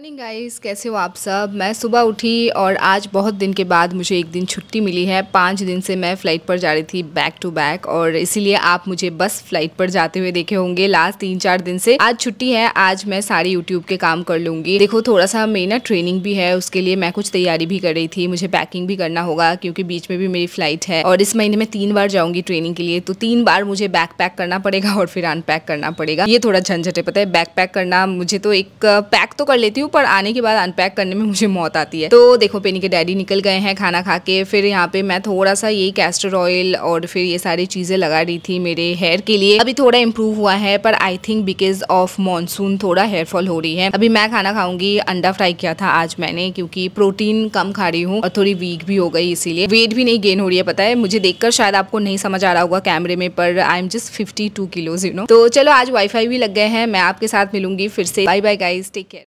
morning guys कैसे हो आप सब मैं सुबह उठी और आज बहुत दिन के बाद मुझे एक दिन छुट्टी मिली है पाँच दिन से मैं फ़्लाइट पर जा रही थी बैक टू बैक और इसीलिए आप मुझे बस फ्लाइट पर जाते हुए देखे होंगे लास्ट तीन चार दिन से आज छुट्टी है आज मैं सारी यूट्यूब के काम कर लूँगी देखो थोड़ा सा मेरी ना ट्रेनिंग भी है उसके लिए मैं कुछ तैयारी भी कर रही थी मुझे पैकिंग भी करना होगा क्योंकि बीच में भी मेरी फ़्लाइट है और इस महीने में तीन बार जाऊँगी ट्रेनिंग के लिए तो तीन बार मुझे बैक पैक करना पड़ेगा और फिर अनपैक करना पड़ेगा ये थोड़ा झंझट है पता है बैक पैक करना मुझे तो एक पैक तो कर लेती हूँ पर आने के बाद अनपैक करने में मुझे मौत आती है तो देखो पेनी के डैडी निकल गए हैं खाना खा के फिर यहाँ पे मैं थोड़ा सा यही कैस्टर ऑयल और फिर ये सारी चीज़ें लगा रही थी मेरे हेयर के लिए अभी थोड़ा इम्प्रूव हुआ है पर I think because of monsoon थोड़ा हेयरफॉल हो रही है अभी मैं खाना खाऊंगी अंडा फ्राई किया था आज मैंने क्योंकि प्रोटीन कम खा रही हूँ और थोड़ी वीक भी हो गई इसीलिए वेट भी नहीं गेन हो रही है पता है मुझे देखकर शायद आपको नहीं समझ आ रहा होगा कैमरे में पर I am just fifty two kilos you know तो चलो आज वाईफाई भी लग गए हैं मैं आपके साथ मिलूंगी फिर से bye bye guys take care